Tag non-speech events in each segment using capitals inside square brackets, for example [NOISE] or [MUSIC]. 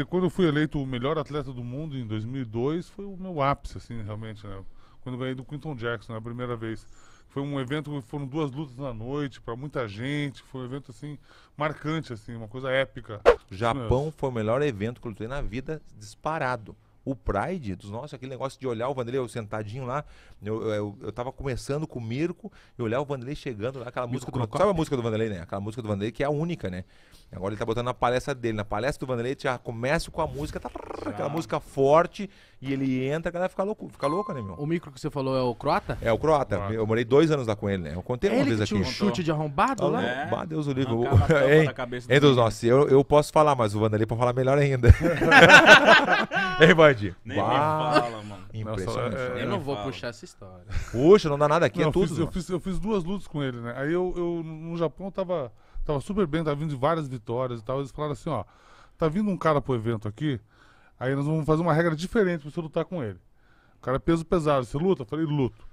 ter, quando eu fui eleito o melhor atleta do mundo em 2002, foi o meu ápice, assim, realmente, né? Quando eu ganhei do Quinton Jackson na né, primeira vez. Foi um evento, foram duas lutas na noite, para muita gente. Foi um evento, assim, marcante, assim, uma coisa épica. Japão né? foi o melhor evento que eu lutei na vida, disparado o Pride, dos nossos, aquele negócio de olhar o Vanderlei eu sentadinho lá. Eu, eu, eu tava começando com o Mirko e olhar o Vanderlei chegando lá, aquela Mirko música. Do, sabe a música do Vanderlei, né? Aquela música do Vanderlei que é a única, né? Agora ele tá botando na palestra dele. Na palestra do Vanderlei já começa com a música, tá, aquela música forte e ele entra, a galera fica, louco, fica louca, né, meu? O micro que você falou é o Croata? É, o Croata. Croata. Eu morei dois anos lá com ele, né? Eu contei é uma vez aqui. um chute de arrombado ah, lá? É. Bah, Deus o livro [LAUGHS] Entre os nossos, eu, eu posso falar, mas o Vanderlei pode falar melhor ainda. [LAUGHS] Ei, vai. Ford. Nem me fala, mano. Impressionante. Nossa, Eu né? não vou puxar essa história. Puxa, não dá nada aqui, Não, é tudo. eu, fiz, eu fiz duas lutas com ele, né? Aí eu, eu, no Japão eu tava, tava super bem, tava vindo de várias vitórias e tal. Eles falaram assim, ó, tá vindo um cara pro evento aqui, aí nós vamos fazer uma regra diferente pra você lutar com ele. O cara é peso pesado, você luta? Eu falei, luto.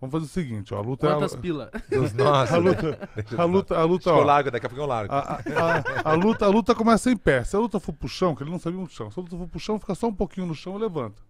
Vamos fazer o seguinte, ó, a luta Quantas é a... pila? Dos [LAUGHS] A luta, a luta, a luta, ó, eu largo, daqui a pouco eu largo. A, a, a, luta, a luta começa em pé. Se a luta for pro chão, que ele não sabia muito chão. Se a luta for pro chão, fica só um pouquinho no chão e levanta.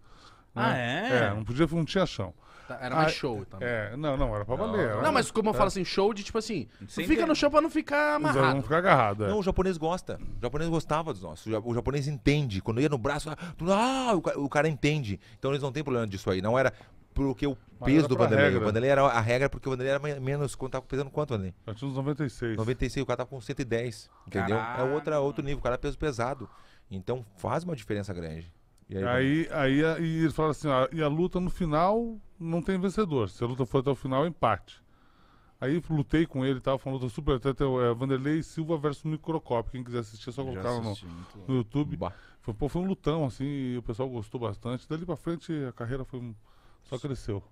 Né? Ah, é? É, não podia, não tinha chão. Tá, era mais ah, show é, também. É, não, não, era pra não, valer. Era não, mas como eu é. falo assim, show de tipo assim, Sem fica ter... no chão pra não ficar amarrado. Não, ficar agarrado. É. Não, o japonês gosta. O japonês gostava dos nossos. O japonês entende. Quando ia no braço, ah, o cara entende. Então eles não têm problema disso aí. Não era porque o peso do Vanderlei. Regra. O Vanderlei era a regra porque o Vanderlei era menos. Quando tava pesando quanto, Vanderlei? Eu tinha uns 96. 96, o cara tava com 110. Entendeu? É Caraca. É outra, outro nível. O cara é peso pesado. Então faz uma diferença grande. E aí, aí, aí e eles falam assim: ó, e a luta no final não tem vencedor. Se a luta for até o final, empate. Aí lutei com ele e tal, foi uma luta super até é, Vanderlei Silva versus Microcop. Quem quiser assistir, é só colocar no, no YouTube. Foi, pô, foi um lutão, assim, e o pessoal gostou bastante. Dali pra frente a carreira foi um só cresceu.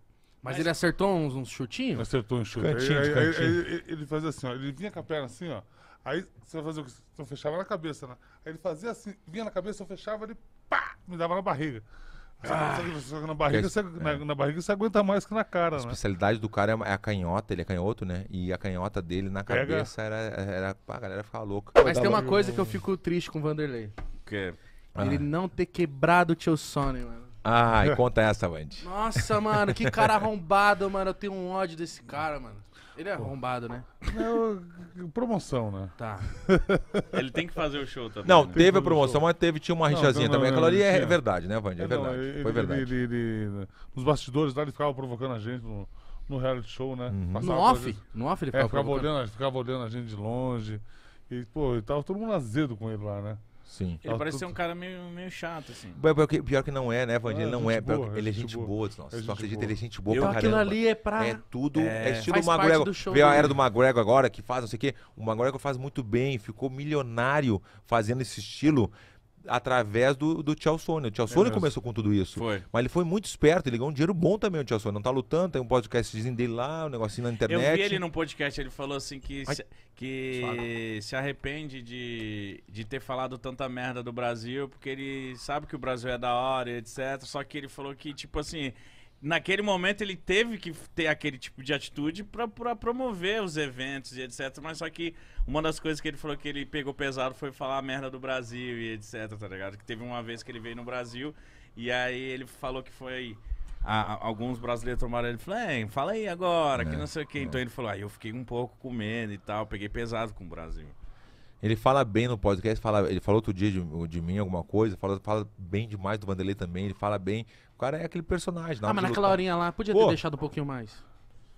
Mas, Mas ele acertou uns, uns chutinhos? Acertou um chute. Cantinho, aí, aí, cantinho. Aí, ele fazia assim, ó. Ele vinha com a perna assim, ó. Aí você fazia o que? Eu então, fechava na cabeça, né? Aí ele fazia assim, vinha na cabeça, eu fechava, ele pá! Me dava na barriga. Ah. É. na barriga, você, na, barriga aguenta mais que na cara, A né? especialidade né? do cara é a canhota, ele é canhoto, né? E a canhota dele na Pega. cabeça era, era. galera ficava louca. Mas tem uma coisa que eu fico triste com o Vanderlei. O quê? Ele ah. não ter quebrado o tio Sony, mano e conta essa, Wandy. Nossa, mano, que cara arrombado, mano. Eu tenho um ódio desse cara, mano. Ele é arrombado, né? promoção, né? Tá. Ele tem que fazer o show também. Não, né? teve a promoção, mas teve, tinha uma rixazinha também. Aquela ali é, né, é, é verdade, né, Wandy? É, é verdade. Não, ele, Foi verdade. Ele, ele, ele, nos bastidores lá ele ficava provocando a gente no, no reality show, né? Uhum. No off? No off ele ficava, é, ficava olhando, ficava olhando a gente de longe. E, pô, tava todo mundo azedo com ele lá, né? Sim. Ele parece ser um cara meio, meio chato, assim. Pior que, pior que não é, né, Vandinho? É ele não é. Boa, é ele é gente boa. boa. Nossa, só acredita, ele é, é gente boa eu, pra aquilo caramba. Aquilo ali é pra... É tudo... É, é estilo McGregor. Veio a era do McGregor agora, que faz não sei o quê. O McGregor faz muito bem, ficou milionário fazendo esse estilo através do, do Chelsone. O Chelsone é começou com tudo isso. Foi. Mas ele foi muito esperto, ele ganhou um dinheiro bom também, o Tchau Chelsone. Não tá lutando, tem um podcastzinho dele lá, um negocinho na internet. Eu vi ele num podcast, ele falou assim que, se, que se arrepende de, de ter falado tanta merda do Brasil, porque ele sabe que o Brasil é da hora, etc. Só que ele falou que, tipo assim naquele momento ele teve que ter aquele tipo de atitude para promover os eventos e etc. Mas só que uma das coisas que ele falou que ele pegou pesado foi falar a merda do Brasil e etc, tá ligado? Que teve uma vez que ele veio no Brasil e aí ele falou que foi. A, alguns brasileiros tomaram ele falou, hein fala aí agora, é, que não sei o quê Então é. ele falou, aí ah, eu fiquei um pouco com medo e tal, peguei pesado com o Brasil. Ele fala bem no podcast, fala, ele falou outro dia de, de mim alguma coisa, fala, fala bem demais do Vanderlei também, ele fala bem. O cara é aquele personagem. ah, mas naquela lutar. horinha lá, podia Pô. ter deixado um pouquinho mais.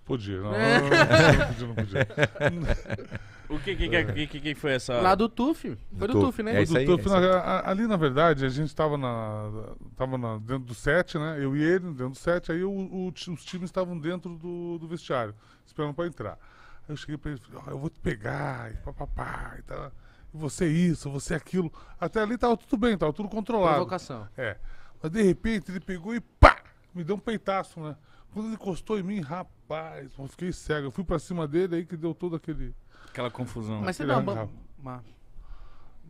Podia, não, é. não, ah, não, podia, não podia. [LAUGHS] o que que, que, que, foi essa? Lá do TUF. Foi do, do TUF, né? É do aí, TUF, é na, ali, na verdade, a gente tava, na, tava na, dentro do set, né? Eu e ele dentro do set, aí o, o, os times estavam dentro do, do vestiário, esperando para entrar. Aí eu cheguei para ele falei, eu vou te pegar, e papapá, e tal. você é isso, você é aquilo. Até ali tava tudo bem, tava tudo controlado. Provocação. É. Mas de repente ele pegou e pá! Me deu um peitaço, né? Quando ele encostou em mim, rapaz, eu fiquei cego. Eu fui pra cima dele aí que deu todo aquele. Aquela confusão. Mas você não uma. uma...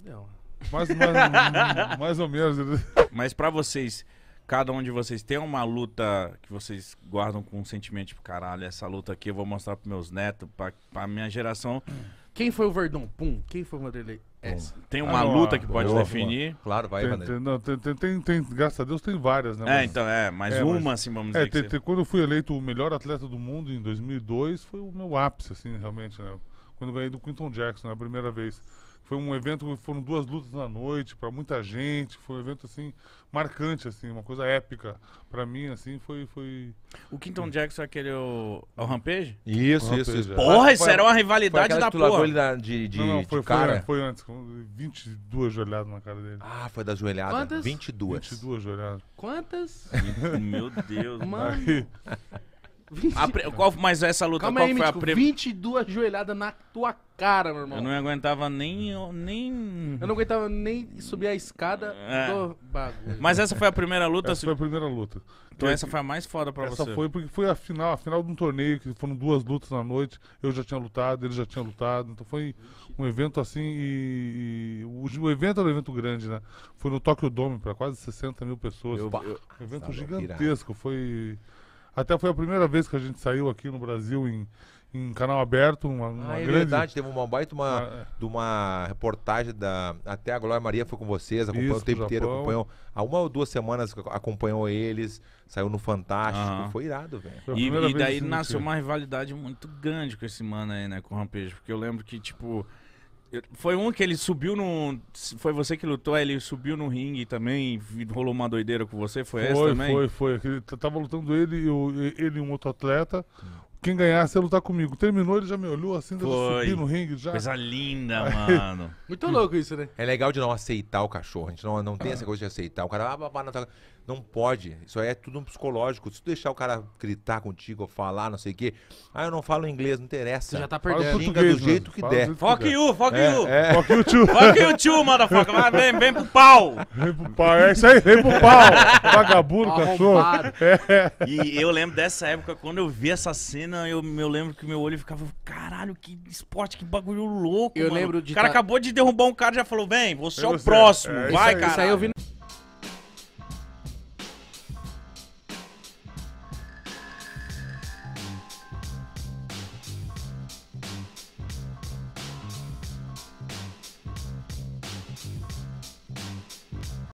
Deu. Mais, mais, [LAUGHS] mais ou menos. Mas pra vocês cada um de vocês tem uma luta que vocês guardam com um sentimento tipo, caralho, essa luta aqui eu vou mostrar pros meus netos, pra, pra minha geração. Quem foi o Verdão? Pum. Quem foi o Vanderlei? É, tem ah, uma ah, luta que pode definir. Claro, vai, tem, tem, tem, tem, tem, graças a Deus, tem várias, né? É, mas, então, é, mais é, uma, mas, assim, vamos é, dizer. quando eu fui eleito o melhor atleta do mundo em 2002, foi o meu ápice, assim, realmente, né? Quando ganhei do Quinton Jackson, né, a primeira vez. Foi um evento, foram duas lutas na noite para muita gente. Foi um evento assim marcante, assim, uma coisa épica para mim, assim, foi foi. O Quinton Jackson é aquele o, é o Rampage? Isso, o isso, isso. É. Porra, isso era uma rivalidade da porra. de, de, não, não, foi, de cara. Foi, foi antes, 22 joelhadas na cara dele. Ah, foi da joelhada. Quantas? 22. 22 joelhadas. Quantas? Meu Deus, mano. Aí, qual... Mas essa luta, Calma qual aí, foi mítico, a pre... 22 joelhadas na tua cara, meu irmão. Eu não aguentava nem... nem... Eu não aguentava nem subir a escada é. do bagulho. Mas essa foi a primeira luta? Essa foi a primeira luta. Então essa foi a mais foda pra essa você? Essa foi porque foi a final, a final de um torneio, que foram duas lutas na noite. Eu já tinha lutado, ele já tinha lutado. Então foi um evento assim e... e o, evento era um evento grande, né? Foi no Tóquio Dome, pra quase 60 mil pessoas. Eu, eu... Um evento gigantesco. Foi... Até foi a primeira vez que a gente saiu aqui no Brasil em, em canal aberto, uma, uma ah, é grande... verdade, teve uma baita uma, é. de uma reportagem da... Até a Glória Maria foi com vocês, acompanhou isso, o tempo inteiro, acompanhou... Há uma ou duas semanas acompanhou eles, saiu no Fantástico, ah, foi irado, velho. E, e daí assim, nasceu uma rivalidade muito grande com esse mano aí, né, com o Rampejo, porque eu lembro que, tipo... Foi um que ele subiu no. Foi você que lutou, ele subiu no ringue também, rolou uma doideira com você, foi, foi essa também? Foi, foi, foi. Tava lutando ele, ele e um outro atleta. Quem ganhasse ia lutar comigo. Terminou, ele já me olhou assim, eu subi no ringue já. Coisa linda, [LAUGHS] mano. Muito louco isso, né? É legal de não aceitar o cachorro. A gente não, não tem ah. essa coisa de aceitar. O cara, ah, babá, não tá. Não pode. Isso aí é tudo um psicológico. Se tu deixar o cara gritar contigo, ou falar, não sei o quê. Ah, eu não falo inglês, não interessa. Você já tá perdendo. Xinga do jeito mano. que Fala der. Fuck you, fuck é, you. É. Fuck you, tio. Fuck you, tio, motherfucker. vem, vem pro pau. Vem pro pau. É isso aí, vem pro pau. Vagabundo, cachorro. É. E eu lembro dessa época, quando eu vi essa cena, eu, eu lembro que meu olho ficava, caralho, que esporte, que bagulho louco, eu mano. Lembro de o cara tá... acabou de derrubar um cara e já falou, vem, você é o próximo. É, vai, cara. Isso aí eu vi no